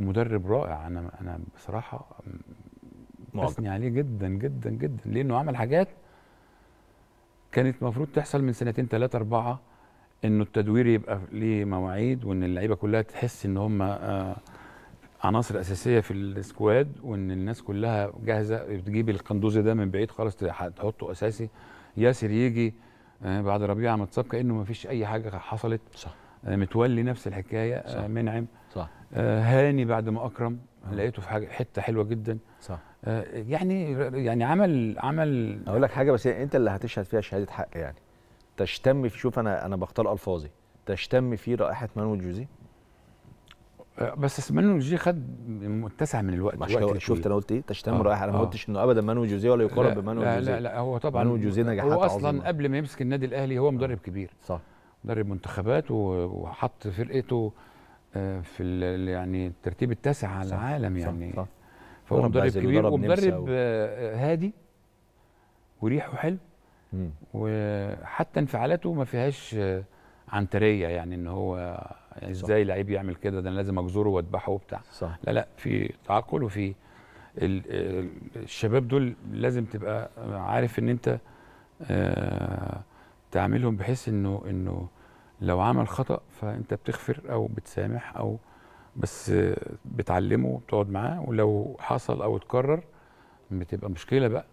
ومدرب رائع انا انا بصراحه بثني عليه جدا جدا جدا لانه عمل حاجات كانت المفروض تحصل من سنتين ثلاثه اربعه انه التدوير يبقى ليه مواعيد وان اللعيبه كلها تحس ان هم آه، عناصر اساسيه في السكواد وان الناس كلها جاهزه بتجيب القندوز ده من بعيد خالص تحطه اساسي ياسر يجي آه، بعد ربيعه متصاب كانه ما فيش اي حاجه حصلت صح آه، متولي نفس الحكايه آه، صح. منعم صح. آه، هاني بعد ما اكرم لقيته في حته حلوه جدا صح يعني يعني عمل عمل اقول لك حاجه بس انت اللي هتشهد فيها شهاده حق يعني تشتم في شوف انا انا بختار الفاظي تشتم في رائحه مانويل جوزي بس مانويل جوزيه خد متسع من الوقت مش وقت شفت انا قلت ايه تشتم آه رائحه انا ما قلتش انه ابدا مانويل جوزيه ولا يقارب بمانويل جوزيه لا لا لا هو طبعا مانو جوزي نجاحات هو اصلا عظيمة. قبل ما يمسك النادي الاهلي هو مدرب كبير صح مدرب منتخبات وحط فرقته آه، في يعني الترتيب التاسع على العالم يعني صح صح فهو مدرب كبير ومدرب آه، هادي وريحه حلو وحتى انفعالاته ما فيهاش آه، عنتريه يعني ان هو ازاي لعيب يعمل كده ده انا لازم اجزره واذبحه وبتاع صح. لا لا في تعقل وفي الشباب دول لازم تبقى عارف ان انت آه بتعاملهم بحيث انه انه لو عمل خطا فانت بتغفر او بتسامح او بس بتعلمه وبتقعد معاه ولو حصل او اتكرر بتبقى مشكله بقى